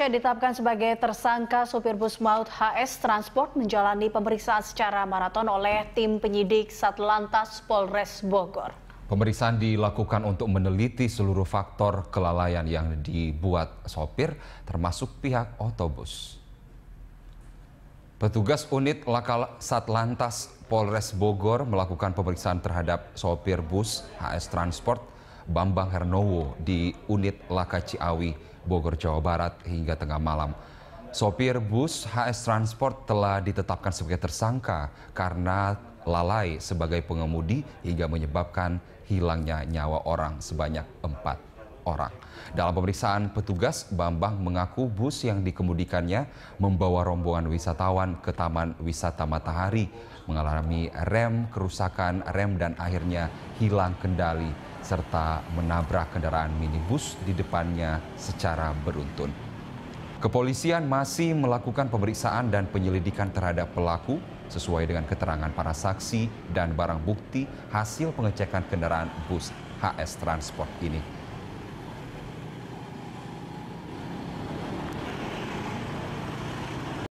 C ditetapkan sebagai tersangka supir bus maut HS Transport menjalani pemeriksaan secara maraton oleh tim penyidik Satlantas Polres Bogor. Pemeriksaan dilakukan untuk meneliti seluruh faktor kelalaian yang dibuat sopir termasuk pihak otobus. Petugas unit Lakal Satlantas Polres Bogor melakukan pemeriksaan terhadap sopir bus HS Transport Bambang Hernowo di unit Laka Ciawi, Bogor, Jawa Barat hingga tengah malam. Sopir bus HS Transport telah ditetapkan sebagai tersangka karena lalai sebagai pengemudi hingga menyebabkan hilangnya nyawa orang sebanyak empat orang. Dalam pemeriksaan petugas, Bambang mengaku bus yang dikemudikannya membawa rombongan wisatawan ke Taman Wisata Matahari, mengalami rem, kerusakan rem dan akhirnya hilang kendali serta menabrak kendaraan minibus di depannya secara beruntun. Kepolisian masih melakukan pemeriksaan dan penyelidikan terhadap pelaku sesuai dengan keterangan para saksi dan barang bukti hasil pengecekan kendaraan bus HS Transport ini.